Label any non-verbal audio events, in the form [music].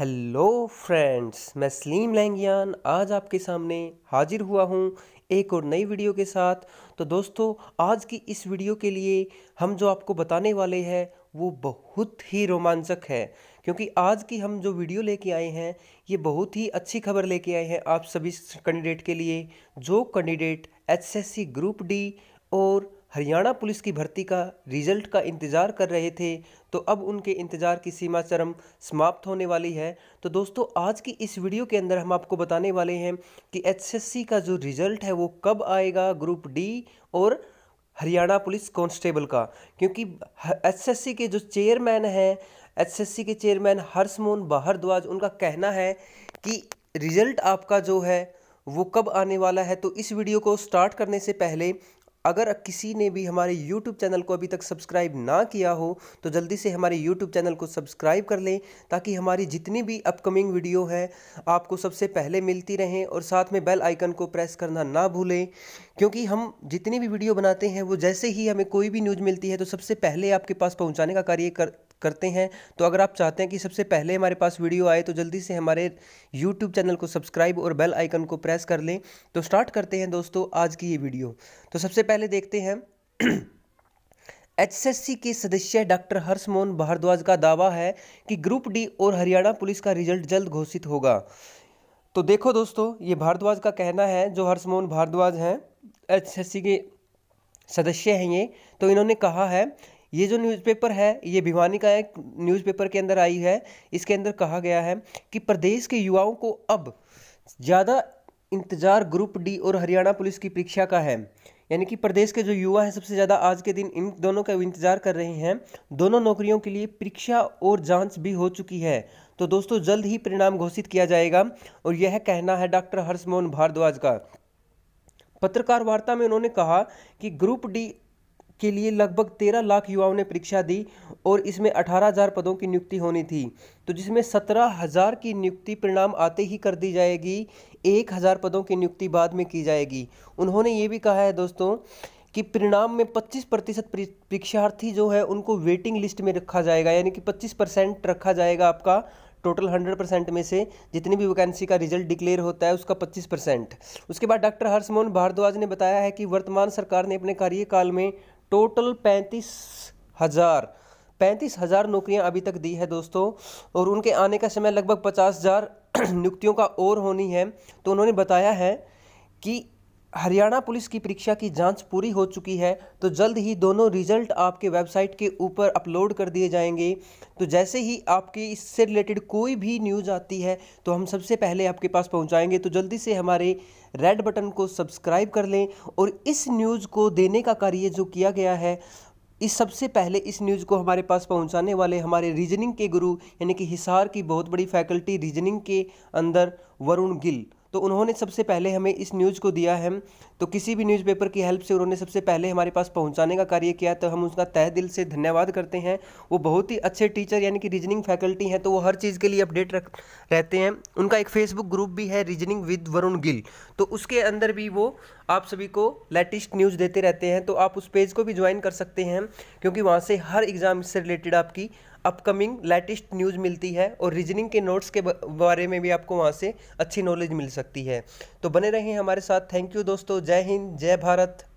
hello friends मैं सलीम लैंगियान आज आपके सामने हाजिर हुआ हूँ एक और नई वीडियो के साथ तो दोस्तों आज की इस वीडियो के लिए हम जो आपको बताने वाले हैं वो बहुत ही रोमांचक है क्योंकि आज की हम जो वीडियो लेके आए हैं ये बहुत ही अच्छी खबर लेके आए हैं आप सभी कैंडिडेट के लिए जो कैंडिडेट एच ग्रुप डी और हरियाणा पुलिस की भर्ती का रिजल्ट का इंतज़ार कर रहे थे तो अब उनके इंतज़ार की सीमा चरम समाप्त होने वाली है तो दोस्तों आज की इस वीडियो के अंदर हम आपको बताने वाले हैं कि एचएससी का जो रिज़ल्ट है वो कब आएगा ग्रुप डी और हरियाणा पुलिस कांस्टेबल का क्योंकि एचएससी के जो चेयरमैन हैं एचएससी के चेयरमैन हर्षमोहन भारद्वाज उनका कहना है कि रिज़ल्ट आपका जो है वो कब आने वाला है तो इस वीडियो को स्टार्ट करने से पहले अगर किसी ने भी हमारे YouTube चैनल को अभी तक सब्सक्राइब ना किया हो तो जल्दी से हमारे YouTube चैनल को सब्सक्राइब कर लें ताकि हमारी जितनी भी अपकमिंग वीडियो है आपको सबसे पहले मिलती रहें और साथ में बेल आइकन को प्रेस करना ना भूलें क्योंकि हम जितनी भी वीडियो बनाते हैं वो जैसे ही हमें कोई भी न्यूज़ मिलती है तो सबसे पहले आपके पास पहुँचाने का कार्य कर करते हैं तो अगर आप चाहते हैं कि सबसे पहले हमारे पास वीडियो आए तो जल्दी से हमारे यूट्यूब चैनल को सब्सक्राइब और बेल आइकन को प्रेस कर लें तो स्टार्ट करते हैं दोस्तों आज की ये वीडियो तो सबसे पहले देखते हैं [clears throat] एचएससी के सदस्य डॉक्टर हर्षमोहन भारद्वाज का दावा है कि ग्रुप डी और हरियाणा पुलिस का रिजल्ट जल्द घोषित होगा तो देखो दोस्तों ये भारद्वाज का कहना है जो हर्षमोहन भारद्वाज हैं एच के सदस्य हैं ये तो इन्होंने कहा है ये जो न्यूज़पेपर है ये भिवानी का एक न्यूज़पेपर के अंदर आई है इसके अंदर कहा गया है कि प्रदेश के युवाओं को अब ज़्यादा इंतज़ार ग्रुप डी और हरियाणा पुलिस की परीक्षा का है यानी कि प्रदेश के जो युवा हैं सबसे ज़्यादा आज के दिन इन दोनों का इंतज़ार कर रहे हैं दोनों नौकरियों के लिए परीक्षा और जांच भी हो चुकी है तो दोस्तों जल्द ही परिणाम घोषित किया जाएगा और यह कहना है डॉक्टर हर्षमोहन भारद्वाज का पत्रकार वार्ता में उन्होंने कहा कि ग्रुप डी के लिए लगभग तेरह लाख युवाओं ने परीक्षा दी और इसमें अठारह हज़ार पदों की नियुक्ति होनी थी तो जिसमें सत्रह हज़ार की नियुक्ति परिणाम आते ही कर दी जाएगी एक हज़ार पदों की नियुक्ति बाद में की जाएगी उन्होंने ये भी कहा है दोस्तों कि परिणाम में 25 प्रतिशत परीक्षार्थी जो है उनको वेटिंग लिस्ट में रखा जाएगा यानी कि 25 परसेंट रखा जाएगा आपका टोटल 100 परसेंट में से जितनी भी वैकेंसी का रिजल्ट डिक्लेयर होता है उसका 25 परसेंट उसके बाद डॉक्टर हर्षमोहन भारद्वाज ने बताया है कि वर्तमान सरकार ने अपने कार्यकाल में टोटल पैंतीस हज़ार पैंतीस हज़ार नौकरियां अभी तक दी है दोस्तों और उनके आने का समय लगभग पचास हज़ार [clears throat] नियुक्तियों का और होनी है तो उन्होंने बताया है कि हरियाणा पुलिस की परीक्षा की जांच पूरी हो चुकी है तो जल्द ही दोनों रिजल्ट आपके वेबसाइट के ऊपर अपलोड कर दिए जाएंगे तो जैसे ही आपकी इससे रिलेटेड कोई भी न्यूज़ आती है तो हम सबसे पहले आपके पास पहुंचाएंगे तो जल्दी से हमारे रेड बटन को सब्सक्राइब कर लें और इस न्यूज़ को देने का कार्य जो किया गया है इस सबसे पहले इस न्यूज़ को हमारे पास पहुंचाने वाले हमारे रीजनिंग के गुरु यानी कि हिसार की बहुत बड़ी फैकल्टी रीजनिंग के अंदर वरुण गिल तो उन्होंने सबसे पहले हमें इस न्यूज़ को दिया है तो किसी भी न्यूज़पेपर की हेल्प से उन्होंने सबसे पहले हमारे पास पहुंचाने का कार्य किया तो हम उसका तह दिल से धन्यवाद करते हैं वो बहुत ही अच्छे टीचर यानी कि रीजनिंग फैकल्टी हैं तो वो हर चीज़ के लिए अपडेट रख रहते हैं उनका एक फेसबुक ग्रुप भी है रीजनिंग विद वरुण गिल तो उसके अंदर भी वो आप सभी को लेटेस्ट न्यूज़ देते रहते हैं तो आप उस पेज को भी ज्वाइन कर सकते हैं क्योंकि वहाँ से हर एग्ज़ाम से रिलेटेड आपकी अपकमिंग लेटेस्ट न्यूज़ मिलती है और रीजनिंग के नोट्स के बारे में भी आपको वहाँ से अच्छी नॉलेज मिल सकती है तो बने रहें हमारे साथ थैंक यू दोस्तों जय हिंद जय भारत